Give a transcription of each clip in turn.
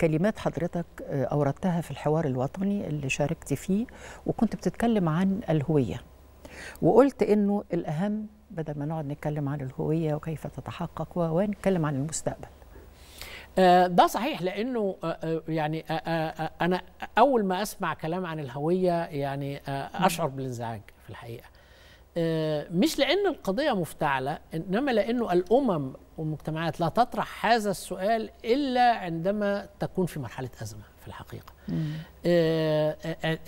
كلمات حضرتك آه، أوردتها في الحوار الوطني اللي شاركت فيه وكنت بتتكلم عن الهوية وقلت إنه الأهم بدل ما نقعد نتكلم عن الهوية وكيف تتحقق ونتكلم عن المستقبل آه، ده صحيح لانه آه، يعني انا اول ما اسمع كلام عن الهويه يعني اشعر بالانزعاج في الحقيقه آه، مش لأن القضية مفتعلة إنما لأنه الأمم والمجتمعات لا تطرح هذا السؤال إلا عندما تكون في مرحلة أزمة في الحقيقة آه، آه،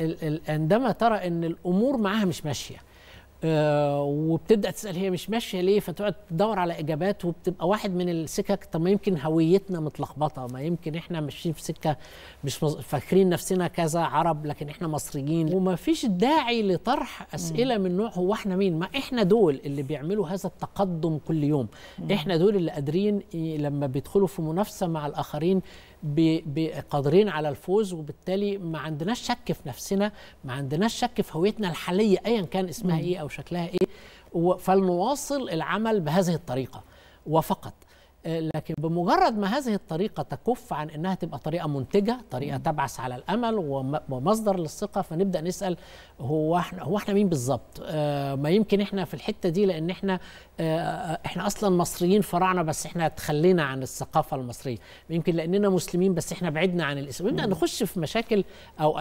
عندما ترى أن الأمور معها مش ماشية آه، وبتبدا تسال هي مش ماشيه ليه فتقعد تدور على اجابات وبتبقى واحد من السكك طب ما يمكن هويتنا متلخبطه ما يمكن احنا ماشيين في سكه مش فاكرين نفسنا كذا عرب لكن احنا مصريين وما فيش داعي لطرح اسئله من نوع هو احنا مين ما احنا دول اللي بيعملوا هذا التقدم كل يوم احنا دول اللي قادرين لما بيدخلوا في منافسه مع الاخرين قادرين على الفوز وبالتالي ما عندناش شك في نفسنا ما عندناش شك في هويتنا الحاليه ايا كان اسمها ايه أو شكلها إيه فلنواصل العمل بهذه الطريقة وفقط آه، لكن بمجرد ما هذه الطريقة تكف عن أنها تبقى طريقة منتجة طريقة تبعث على الأمل ومصدر للثقة فنبدأ نسأل هو احنا, هو احنا مين بالظبط آه، ما يمكن احنا في الحتة دي لأن احنا آه، احنا أصلا مصريين فرعنا بس احنا تخلينا عن الثقافة المصرية يمكن لأننا مسلمين بس احنا بعدنا عن الإسلام نبدأ نخش في مشاكل أو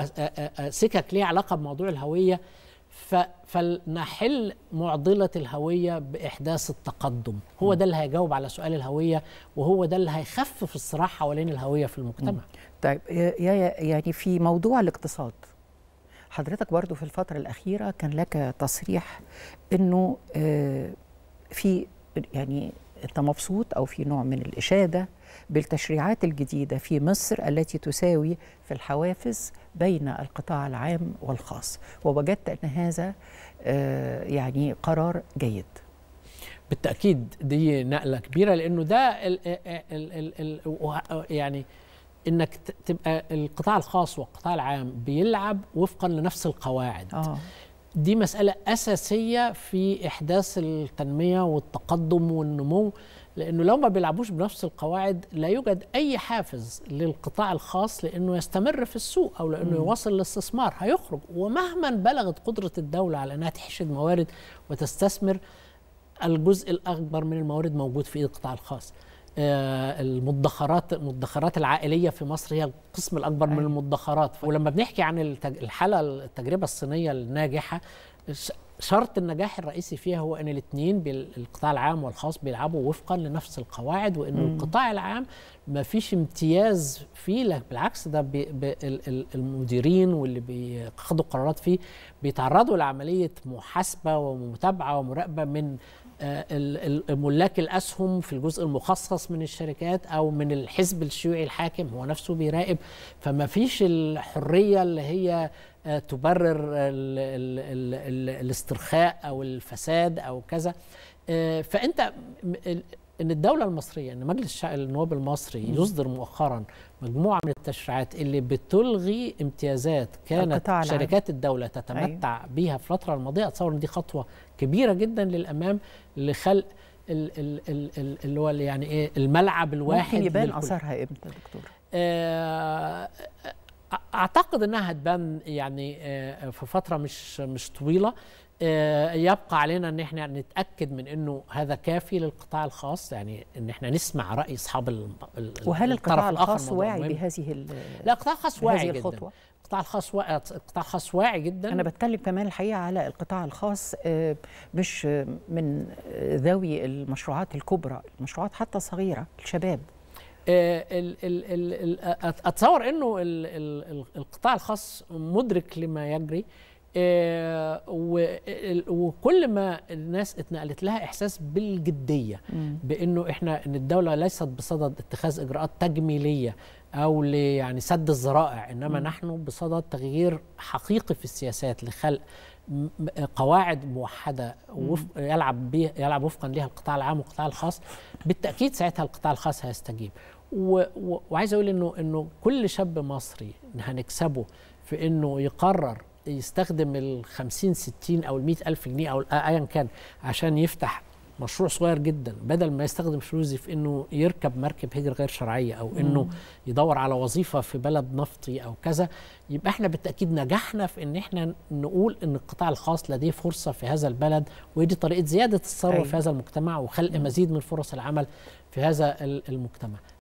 سكك ليها علاقة بموضوع الهوية فلنحل معضلة الهوية بإحداث التقدم هو ده اللي هيجاوب على سؤال الهوية وهو ده اللي هيخفف الصراع حوالين الهوية في المجتمع طيب يعني في موضوع الاقتصاد حضرتك برضو في الفترة الأخيرة كان لك تصريح أنه آه، في يعني انت مبسوط او في نوع من الاشاده بالتشريعات الجديده في مصر التي تساوي في الحوافز بين القطاع العام والخاص ووجدت ان هذا آه، يعني قرار جيد بالتاكيد دي نقله كبيره لانه ده الـ آه، آه، الـ الـ الـ يعني انك تبقى القطاع الخاص والقطاع العام بيلعب وفقا لنفس القواعد آه. دي مسألة أساسية في إحداث التنمية والتقدم والنمو لأنه لو ما بيلعبوش بنفس القواعد لا يوجد أي حافز للقطاع الخاص لأنه يستمر في السوق أو لأنه يواصل الاستثمار هيخرج ومهما بلغت قدرة الدولة على أنها تحشد موارد وتستثمر الجزء الأكبر من الموارد موجود في إيد القطاع الخاص آه، المدخرات المدخرات العائليه في مصر هي القسم الاكبر من أيوة. المدخرات ولما بنحكي عن الحاله التجربه الصينيه الناجحه شرط النجاح الرئيسي فيها هو ان الاثنين القطاع العام والخاص بيلعبوا وفقا لنفس القواعد وان القطاع العام ما فيش امتياز فيه بالعكس ده بي بي المديرين واللي بياخدوا قرارات فيه بيتعرضوا لعمليه محاسبه ومتابعه ومراقبه من آه، ملاك الاسهم في الجزء المخصص من الشركات او من الحزب الشيوعي الحاكم هو نفسه بيراقب فما فيش الحريه اللي هي آه، تبرر الـ الـ الـ الاسترخاء او الفساد او كذا آه، فانت ان الدوله المصريه ان مجلس الشعب النواب المصري يصدر مؤخرا مجموعه من التشريعات اللي بتلغي امتيازات كانت شركات الدوله تتمتع أيوه. في الفتره الماضيه اتصور ان دي خطوه كبيره جدا للامام لخلق اللي هو يعني ايه الملعب الواحد ممكن يبان اثرها امتى يا دكتور؟ آه، اعتقد انها هتبان يعني آه، في فتره مش مش طويله آه، يبقى علينا ان احنا نتاكد من انه هذا كافي للقطاع الخاص يعني ان احنا نسمع راي اصحاب وهل القطاع الخاص واعي بهذه لا القطاع الخاص واعي جدا الخطوة. القطاع الخاص واعي القطاع الخاص واعي جدا انا بتكلم كمان الحقيقه على القطاع الخاص آه، مش من ذوي المشروعات الكبرى المشروعات حتى صغيره الشباب آه، اتصور انه القطاع الخاص مدرك لما يجري آه، وكل ما الناس اتنقلت لها احساس بالجديه بانه احنا ان الدوله ليست بصدد اتخاذ اجراءات تجميليه او يعني سد الذرائع انما م. نحن بصدد تغيير حقيقي في السياسات لخلق قواعد موحده يلعب بيه يلعب وفقا لها القطاع العام والقطاع الخاص بالتاكيد ساعتها القطاع الخاص هيستجيب وعايز اقول انه انه كل شاب مصري هنكسبه في انه يقرر يستخدم ال 50 60 او ال 100 الف جنيه او ايا كان عشان يفتح مشروع صغير جدا بدل ما يستخدم فلوسي في انه يركب مركب هجر غير شرعيه او انه مم. يدور على وظيفه في بلد نفطي او كذا يبقى احنا بالتاكيد نجحنا في ان احنا نقول ان القطاع الخاص لديه فرصه في هذا البلد ودي طريقه زياده الثروه أيوة. في هذا المجتمع وخلق مم. مزيد من فرص العمل في هذا المجتمع